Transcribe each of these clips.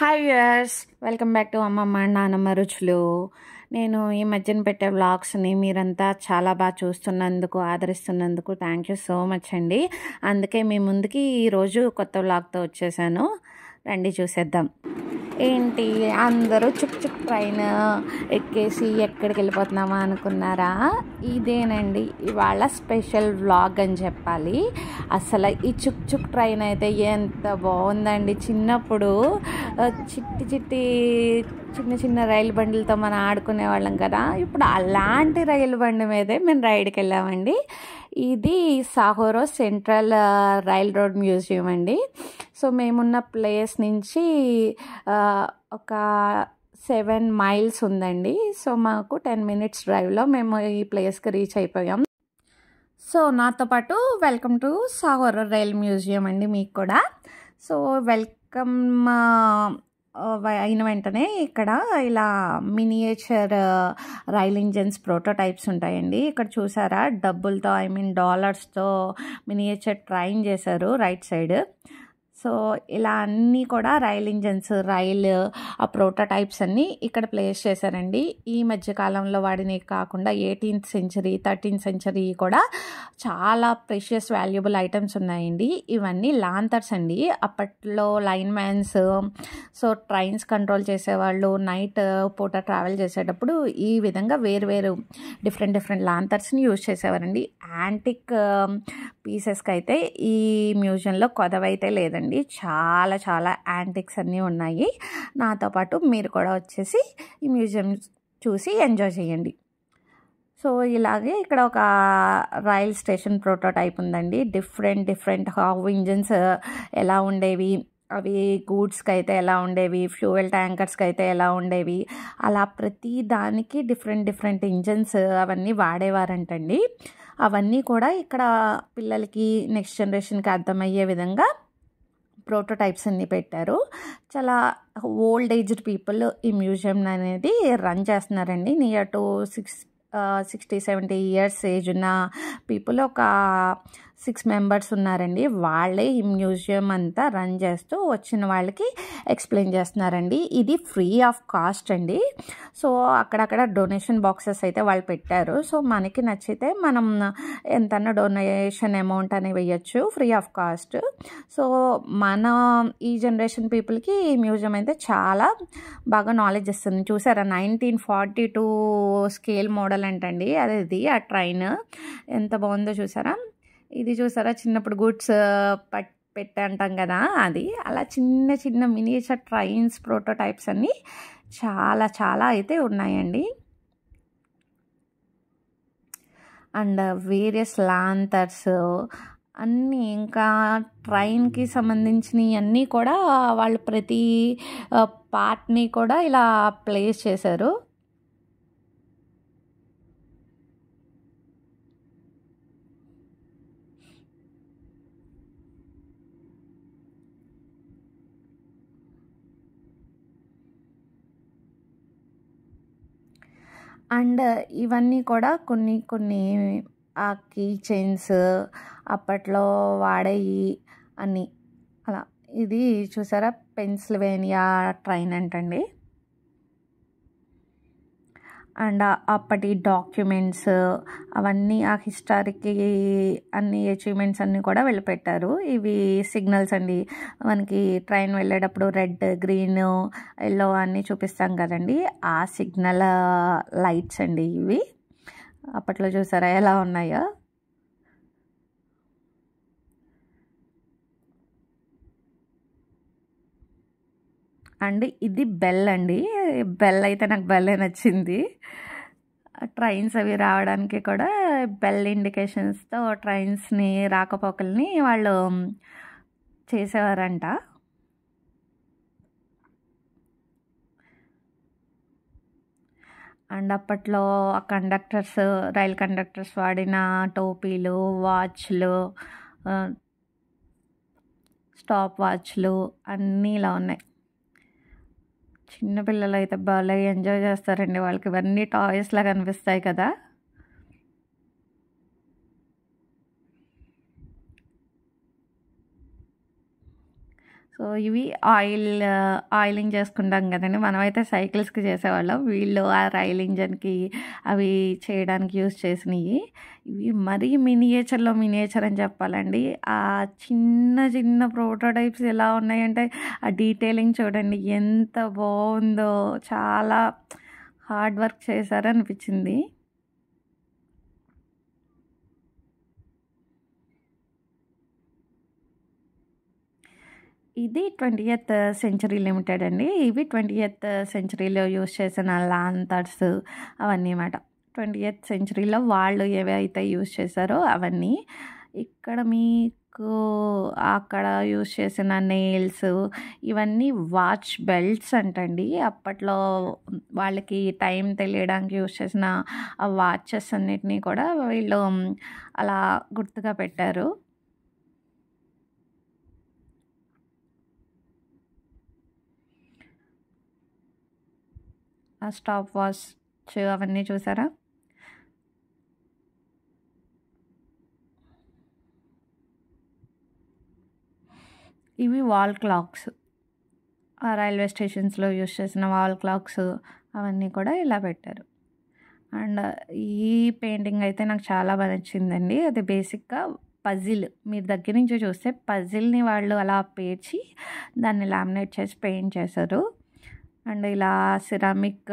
hi viewers welcome back to Ammamma Nanamma రుచులు నేను ఈ మధ్యన పెట్టే వ్లాగ్స్ని మీరంతా చాలా బాగా చూస్తున్నందుకు ఆదరిస్తున్నందుకు థ్యాంక్ యూ సో మచ్ అండి అందుకే మీ ముందుకి ఈరోజు కొత్త వ్లాగ్తో వచ్చేసాను రండి చూసేద్దాం ఏంటి అందరూ చుక్ చుక్ ట్రైన్ ఎక్కేసి ఎక్కడికి వెళ్ళిపోతున్నామా అనుకున్నారా ఇదేనండి ఇవాళ స్పెషల్ వ్లాగ్ అని చెప్పాలి అసలు ఈ చుక్ చుక్ ట్రైన్ అయితే ఎంత బాగుందండి చిన్నప్పుడు చిట్టి చిట్టి చిన్న చిన్న రైలు బండిలతో మనం ఆడుకునే వాళ్ళం కదా ఇప్పుడు అలాంటి రైలు బండి మీదే మేము రైడ్కి వెళ్ళామండి ఇది సాహోరో సెంట్రల్ రైల్ రోడ్ మ్యూజియం అండి సో మేమున్న ప్లేస్ నుంచి ఒక సెవెన్ మైల్స్ ఉందండి సో మాకు టెన్ మినిట్స్ డ్రైవ్లో మేము ఈ ప్లేస్కి రీచ్ అయిపోయాం సో నాతో పాటు వెల్కమ్ టు సాహోరో రైల్ మ్యూజియం అండి మీకు కూడా సో వెల్కమ్ అయిన వెంటనే ఇక్కడ ఇలా మినియేచర్ రైల్ ఇంజన్స్ ప్రోటోటైప్స్ ఉంటాయండి ఇక్కడ చూసారా డబ్బులతో ఐ మీన్ డాలర్స్తో మినియేచర్ ట్రైన్ చేశారు రైట్ సైడ్ సో ఇలా అన్నీ కూడా రైల్ ఇంజన్స్ రైల్ ఆ ప్రోటోటైప్స్ అన్నీ ఇక్కడ ప్లేస్ చేశారండి ఈ మధ్యకాలంలో వాడిని కాకుండా ఎయిటీన్త్ సెంచరీ థర్టీన్త్ సెంచరీ కూడా చాలా ప్రెషియస్ వాల్యుబుల్ ఐటమ్స్ ఉన్నాయండి ఇవన్నీ లాంతర్స్ అండి అప్పట్లో line mans so trains control చేసేవాళ్ళు నైట్ పూట ట్రావెల్ చేసేటప్పుడు ఈ విధంగా వేరు వేరు డిఫరెంట్ డిఫరెంట్ లాంతర్స్ని యూజ్ చేసేవారండి యాంటిక్ పీసెస్కి అయితే ఈ మ్యూజియంలో కొదవైతే లేదండి చాలా చాలా యాంటిక్స్ అన్నీ ఉన్నాయి నాతో పాటు మీరు కూడా వచ్చేసి ఈ మ్యూజియం చూసి ఎంజాయ్ చేయండి సో ఇలాగే ఇక్కడ ఒక రైల్ స్టేషన్ ప్రోటోటైప్ ఉందండి డిఫరెంట్ డిఫరెంట్ హావ్ ఇంజన్స్ ఎలా ఉండేవి అవి గూడ్స్కి అయితే ఎలా ఉండేవి ఫ్యూయల్ ట్యాంకర్స్కి అయితే ఎలా ఉండేవి అలా ప్రతి దానికి డిఫరెంట్ డిఫరెంట్ ఇంజన్స్ అవన్నీ వాడేవారంటండి అవన్నీ కూడా ఇక్కడ పిల్లలకి నెక్స్ట్ జనరేషన్కి అర్థమయ్యే విధంగా ప్రోటోటైప్స్ అన్ని పెట్టారు చాలా ఓల్డ్ ఏజ్డ్ పీపుల్ ఈ మ్యూజియం అనేది రన్ చేస్తున్నారండి near to six sixty seventy years age ఉన్న పీపుల్ ఒక సిక్స్ మెంబర్స్ ఉన్నారండి వాళ్ళే ఈ మ్యూజియం అంతా రన్ చేస్తూ వచ్చిన వాళ్ళకి ఎక్స్ప్లెయిన్ చేస్తున్నారండి ఇది ఫ్రీ ఆఫ్ కాస్ట్ అండి సో అక్కడక్కడ డొనేషన్ బాక్సెస్ అయితే వాళ్ళు పెట్టారు సో మనకి నచ్చితే మనం ఎంతన్నా డొనేషన్ అమౌంట్ అని వేయచ్చు ఫ్రీ ఆఫ్ కాస్ట్ సో మన ఈ జనరేషన్ పీపుల్కి ఈ మ్యూజియం అయితే చాలా బాగా నాలెడ్జ్ ఇస్తుంది చూసారా nineteen forty two scale model అంటండి అది ఆ ట్రైన్ ఎంత బాగుందో చూసారా ఇది చూసారా చిన్నప్పుడు గుడ్స్ పట్ పెట్టి అంటాం కదా అది అలా చిన్న చిన్న మినియేచర్ ట్రైన్స్ ప్రోటోటైప్స్ అన్నీ చాలా చాలా అయితే ఉన్నాయండి అండ్ వేరియస్ లాంతర్స్ అన్నీ ఇంకా ట్రైన్కి సంబంధించినవి అన్నీ కూడా వాళ్ళు ప్రతి పార్ట్ని కూడా ఇలా ప్లేస్ చేశారు అండ్ ఇవన్నీ కూడా కొన్ని కొన్ని ఆ కీ చైన్స్ అప్పట్లో వాడేవి అన్నీ అలా ఇది చూసారా పెన్సిల్వేనియా ట్రైన్ అంటండి అండ్ అప్పటి డాక్యుమెంట్స్ అవన్నీ ఆ హిస్టారిక్ అన్ని అచీవ్మెంట్స్ అన్నీ కూడా వెళ్ళిపెట్టారు ఇవి సిగ్నల్స్ అండి మనకి ట్రైన్ వెళ్ళేటప్పుడు రెడ్ గ్రీన్ ఎల్లో అన్నీ చూపిస్తాం కదండి ఆ సిగ్నల్ లైట్స్ అండి ఇవి అప్పట్లో చూసారా ఎలా ఉన్నాయో అండ్ ఇది బెల్ అండి బెల్ అయితే నాకు బెల్లే నచ్చింది ట్రైన్స్ అవి రావడానికి కూడా బెల్ ఇండికేషన్స్తో ట్రైన్స్ని రాకపోకల్ని వాళ్ళు చేసేవారంట అండ్ అప్పట్లో ఆ కండక్టర్స్ రైల్ కండక్టర్స్ వాడిన టోపీలు వాచ్లు స్టాప్ వాచ్లు అన్నీ ఇలా ఉన్నాయి చిన్నపిల్లలు అయితే భలే ఎంజాయ్ చేస్తారండి వాళ్ళకి ఇవన్నీ టాయ్స్లా కనిపిస్తాయి కదా సో ఇవి ఆయిల్ ఆయిలింగ్ చేసుకుంటాం కదండి మనమైతే సైకిల్స్కి చేసేవాళ్ళం వీళ్ళు ఆ రైల్ ఇంజన్కి అవి చేయడానికి యూస్ చేసినవి ఇవి మరీ మినియేచర్లో మినియేచర్ అని చెప్పాలండి ఆ చిన్న చిన్న ప్రోటోటైప్స్ ఎలా ఉన్నాయంటే ఆ డీటెయిలింగ్ చూడండి ఎంత బాగుందో చాలా హార్డ్ వర్క్ చేశారనిపించింది ఇది ట్వంటీ ఎయిత్ సెంచరీ లిమిటెడ్ అండి ఇవి ట్వంటీ ఎయిత్ సెంచరీలో యూస్ చేసిన లాంతర్స్ అవన్నీ అన్నమాట ట్వంటీ ఎయిత్ సెంచరీలో వాళ్ళు ఏవైతే యూస్ చేశారో అవన్నీ ఇక్కడ మీకు అక్కడ యూస్ చేసిన నెయిల్స్ ఇవన్నీ వాచ్ బెల్ట్స్ అంటండి అప్పట్లో వాళ్ళకి టైం తెలియడానికి యూస్ చేసిన ఆ వాచెస్ అన్నిటినీ కూడా వీళ్ళు అలా గుర్తుగా పెట్టారు ఆ స్టాప్ వాచ్ అవన్నీ చూసారా ఇవి వాల్ క్లాక్స్ రైల్వే స్టేషన్స్లో యూస్ చేసిన వాల్ క్లాక్స్ అవన్నీ కూడా ఇలా పెట్టారు అండ్ ఈ పెయింటింగ్ అయితే నాకు చాలా బాగా నచ్చిందండి అది బేసిక్గా పజిల్ మీరు దగ్గర నుంచి చూస్తే పజిల్ని వాళ్ళు అలా పేర్చి దాన్ని లామినేట్ చేసి పెయింట్ చేశారు అండ్ ఇలా సిరామిక్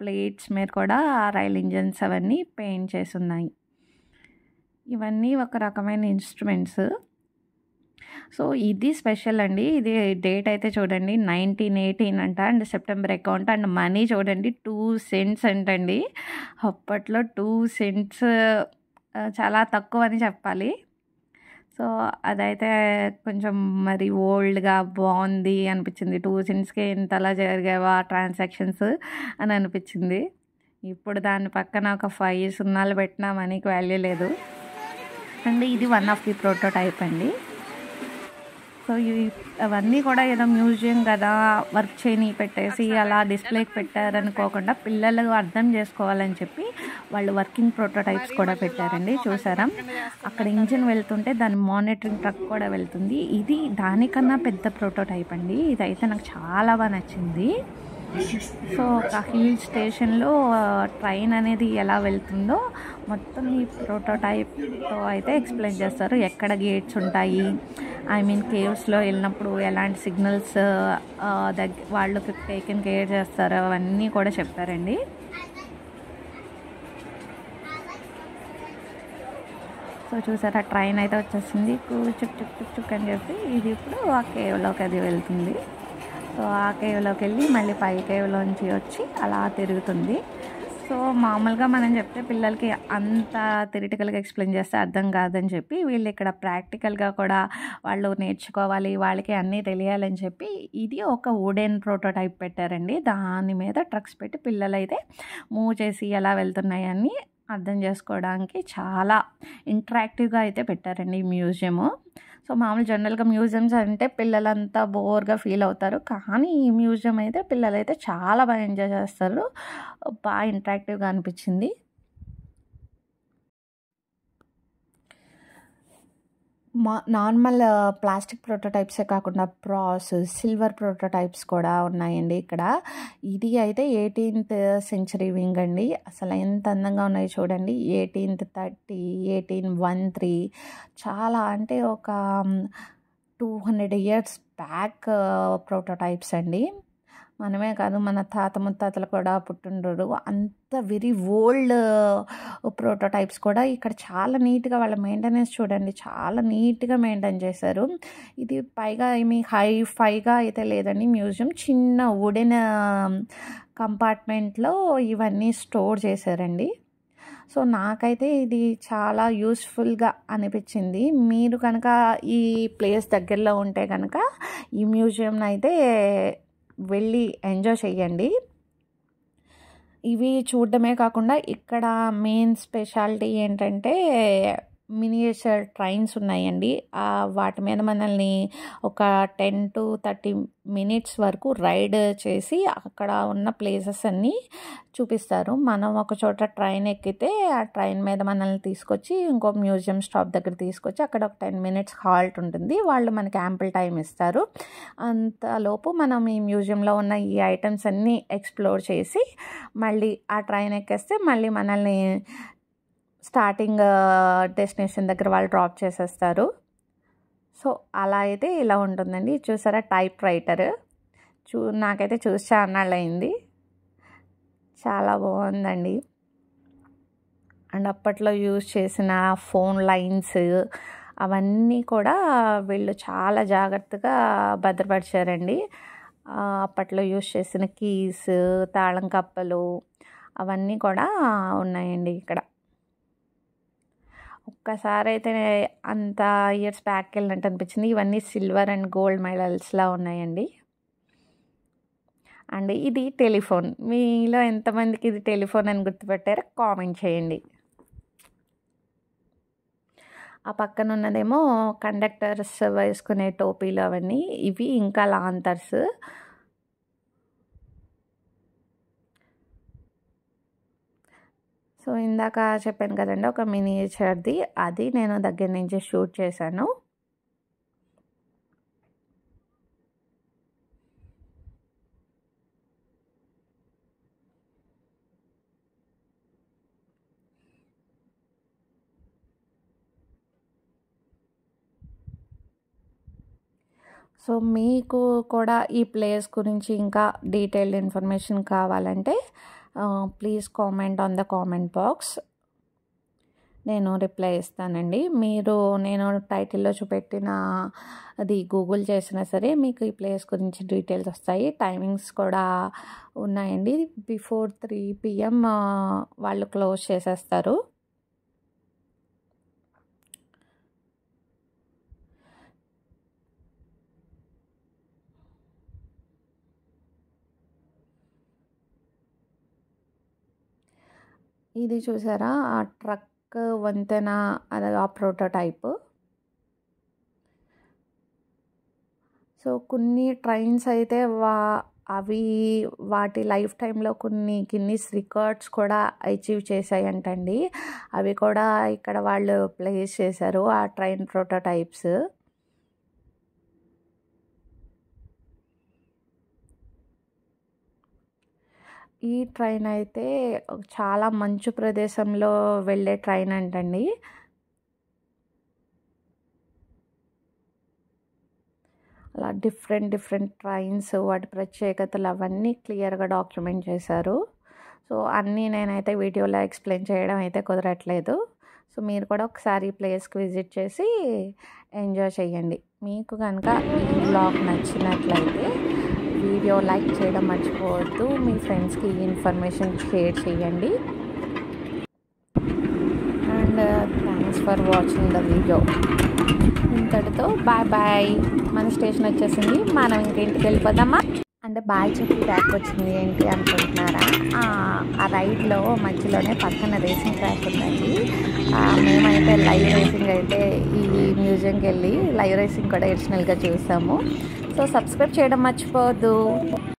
ప్లేట్స్ మీద కూడా రైల్ ఇంజన్స్ అవన్నీ పెయింట్ చేసి ఉన్నాయి ఇవన్నీ ఒక రకమైన ఇన్స్ట్రుమెంట్స్ సో ఇది స్పెషల్ అండి ఇది డేట్ అయితే చూడండి నైన్టీన్ ఎయిటీన్ అంట and September account and money చూడండి టూ సెంట్స్ అంటండి అప్పట్లో టూ సెంట్స్ చాలా తక్కువ అని చెప్పాలి సో అదైతే కొంచెం మరి ఓల్డ్గా బాగుంది అనిపించింది టూ ఇంత ఇంతలా జరిగేవా ట్రాన్సాక్షన్స్ అని అనిపించింది ఇప్పుడు దాని పక్కన ఒక ఫైవ్ సున్నాలు పెట్టినా మనీకి వాల్యూ లేదు అండ్ ఇది వన్ ఆఫ్ ది ప్రోటోటైప్ అండి సో అవన్నీ కూడా ఏదో మ్యూజియం కదా వర్క్ చేయని పెట్టేసి అలా డిస్ప్లేకి పెట్టారనుకోకుండా పిల్లలు అర్థం చేసుకోవాలని చెప్పి వాళ్ళు వర్కింగ్ ప్రోటోటైప్స్ కూడా పెట్టారండి చూసారా అక్కడ ఇంజిన్ వెళ్తుంటే దాని మానిటరింగ్ ట్రక్ కూడా వెళ్తుంది ఇది దానికన్నా పెద్ద ప్రోటోటైప్ అండి ఇదైతే నాకు చాలా బాగా నచ్చింది సో ఒక హిల్ స్టేషన్లో ట్రైన్ అనేది ఎలా వెళ్తుందో మొత్తం ఈ ప్రోటోటైప్తో అయితే ఎక్స్ప్లెయిన్ చేస్తారు ఎక్కడ గేట్స్ ఉంటాయి ఐ మీన్ కేవ్స్లో వెళ్ళినప్పుడు ఎలాంటి సిగ్నల్స్ దగ్గర వాళ్ళకి టేకెన్ కేర్ చేస్తారు అవన్నీ కూడా చెప్పారండి సో చూసారా ట్రైన్ అయితే వచ్చేసింది చుక్ చుక్ చుక్ చుక్ అని చెప్పి ఇది ఇప్పుడు ఆ కేవ్లోకి అది వెళ్తుంది సో ఆ కేవ్లోకి వెళ్ళి మళ్ళీ పై కేవ్లోంచి వచ్చి అలా తిరుగుతుంది సో మామూలుగా మనం చెప్తే పిల్లలకి అంత థిరిటికల్గా ఎక్స్ప్లెయిన్ చేస్తే అర్థం కాదని చెప్పి వీళ్ళు ఇక్కడ ప్రాక్టికల్గా కూడా వాళ్ళు నేర్చుకోవాలి వాళ్ళకి అన్నీ తెలియాలని చెప్పి ఇది ఒక వుడెన్ ప్రోటోటైప్ పెట్టారండి దాని మీద ట్రక్స్ పెట్టి పిల్లలు అయితే మూవ్ చేసి ఎలా వెళ్తున్నాయని అర్థం చేసుకోవడానికి చాలా ఇంట్రాక్టివ్గా అయితే పెట్టారండి ఈ మ్యూజియము సో మామూలు జనరల్గా మ్యూజియంస్ అంటే పిల్లలంతా బోర్గా ఫీల్ అవుతారు కానీ ఈ మ్యూజియం అయితే పిల్లలైతే చాలా బాగా ఎంజాయ్ చేస్తారు బాగా ఇంట్రాక్టివ్గా అనిపించింది మా నార్మల్ ప్లాస్టిక్ ప్రోటోటైప్సే కాకుండా ప్రాస్ సిల్వర్ ప్రోటోటైప్స్ కూడా ఉన్నాయండి ఇక్కడ ఇది అయితే ఎయిటీన్త్ సెంచరీ వింగ్ అండి అసలు ఎంత అందంగా ఉన్నాయి చూడండి eighteenth thirty eighteen one three చాలా అంటే ఒక two hundred years back prototypes అండి మనమే కాదు మన తాత ముత్తాతలు కూడా పుట్టినరోడు అంత వెరీ ఓల్డ్ ప్రోటోటైప్స్ కూడా ఇక్కడ చాలా నీట్గా వాళ్ళ మెయింటెనెన్స్ చూడండి చాలా నీట్గా మెయింటైన్ చేశారు ఇది పైగా ఏమి హై ఫైగా అయితే లేదండి మ్యూజియం చిన్న వుడెన్ కంపార్ట్మెంట్లో um, ఇవన్నీ స్టోర్ చేశారండి సో నాకైతే ఇది చాలా యూస్ఫుల్గా అనిపించింది మీరు కనుక ఈ ప్లేస్ దగ్గరలో ఉంటే కనుక ఈ మ్యూజియంని అయితే వెళ్ళి ఎంజాయ్ చేయండి ఇవి చూడడమే కాకుండా ఇక్కడ మెయిన్ స్పెషాలిటీ ఏంటంటే మినియేచర్ ట్రైన్స్ ఉన్నాయండి వాటి మీద మనల్ని ఒక టెన్ టు థర్టీ మినిట్స్ వరకు రైడ్ చేసి అక్కడ ఉన్న ప్లేసెస్ అన్నీ చూపిస్తారు మనం ఒక చోట ట్రైన్ ఎక్కితే ఆ ట్రైన్ మీద మనల్ని తీసుకొచ్చి ఇంకో మ్యూజియం స్టాప్ దగ్గర తీసుకొచ్చి అక్కడ ఒక టెన్ మినిట్స్ హాల్ట్ ఉంటుంది వాళ్ళు మనకి యాంపుల్ టైం ఇస్తారు అంతలోపు మనం ఈ మ్యూజియంలో ఉన్న ఈ ఐటమ్స్ అన్నీ ఎక్స్ప్లోర్ చేసి మళ్ళీ ఆ ట్రైన్ ఎక్కేస్తే మళ్ళీ మనల్ని స్టార్టింగ్ డెస్టినేషన్ దగ్గర వాళ్ళు డ్రాప్ చేసేస్తారు సో అలా అయితే ఇలా ఉంటుందండి చూసారా టైప్ రైటర్ చూ నాకైతే చూసి చాలా అయింది చాలా బాగుందండి అండ్ అప్పట్లో యూజ్ చేసిన ఫోన్ లైన్స్ అవన్నీ కూడా వీళ్ళు చాలా జాగ్రత్తగా భద్రపరిచారండి అప్పట్లో యూజ్ చేసిన కీస్ తాళం కప్పలు అవన్నీ కూడా ఉన్నాయండి ఇక్కడ ఒక్కసారి అయితే అంత ఇయర్స్ బ్యాక్ వెళ్ళినట్టు అనిపించింది ఇవన్నీ సిల్వర్ అండ్ గోల్డ్ మెడల్స్లా ఉన్నాయండి అండ్ ఇది టెలిఫోన్ మీలో ఎంతమందికి ఇది టెలిఫోన్ అని గుర్తుపెట్టారో కామెంట్ చేయండి ఆ పక్కన ఉన్నదేమో కండక్టర్స్ వేసుకునే టోపీలు అవన్నీ ఇవి ఇంకా లాంతర్స్ సో ఇందాక చెప్పాను కదండి ఒక మినియేచర్ది అది నేను దగ్గర నుంచి షూట్ చేశాను సో మీకు కూడా ఈ ప్లేస్ గురించి ఇంకా డీటెయిల్డ్ ఇన్ఫర్మేషన్ కావాలంటే please comment on the comment box నేను రిప్లై ఇస్తానండి మీరు నేను టైటిల్లో చూపెట్టిన అది గూగుల్ చేసినా సరే మీకు ఈ ప్లేస్ గురించి డీటెయిల్స్ వస్తాయి టైమింగ్స్ కూడా ఉన్నాయండి బిఫోర్ త్రీ పిఎం వాళ్ళు క్లోజ్ చేసేస్తారు ఇది చూసారా ఆ ట్రక్ వంతెన అది ఆ ప్రోటోటైప్ సో కొన్ని ట్రైన్స్ అయితే వా అవి వాటి లైఫ్ టైంలో కొన్ని గిన్నీస్ రికార్డ్స్ కూడా అచీవ్ చేశాయంటండి అవి కూడా ఇక్కడ వాళ్ళు ప్లేస్ చేశారు ఆ ట్రైన్ ప్రోటోటైప్స్ ఈ ట్రైన్ అయితే చాలా మంచు ప్రదేశంలో వెళ్ళే ట్రైన్ అంటండి అలా డిఫరెంట్ డిఫరెంట్ ట్రైన్స్ వాటి ప్రత్యేకతలు అవన్నీ క్లియర్గా డాక్యుమెంట్ చేశారు సో అన్నీ నేనైతే వీడియోలో ఎక్స్ప్లెయిన్ చేయడం అయితే కుదరట్లేదు సో మీరు కూడా ఒకసారి ఈ ప్లేస్కి విజిట్ చేసి ఎంజాయ్ చేయండి మీకు కనుక ఈ బ్లాగ్ నచ్చినట్లయితే వీడియో లైక్ చేయడం మర్చిపోవద్దు మీ ఫ్రెండ్స్కి ఈ ఇన్ఫర్మేషన్ షేర్ చేయండి and thanks for watching the video ఇంతటితో బాయ్ బాయ్ మన స్టేషన్ వచ్చేసింది మనం ఇంకేంటికి వెళ్ళిపోదామా అంటే బాయ్ చెప్పి ట్రాక్ వచ్చింది ఏంటి అనుకుంటున్నారా ఆ రైడ్లో మధ్యలోనే పక్కన రేసింగ్ ట్రాక్ ఉందండి మేమైతే లైవ్ రేసింగ్ అయితే ఈ మ్యూజియంకి వెళ్ళి లైవ్ రేసింగ్ కూడా ఎడిషనల్గా చూసాము సో సబ్స్క్రైబ్ చేయడం మర్చిపోవద్దు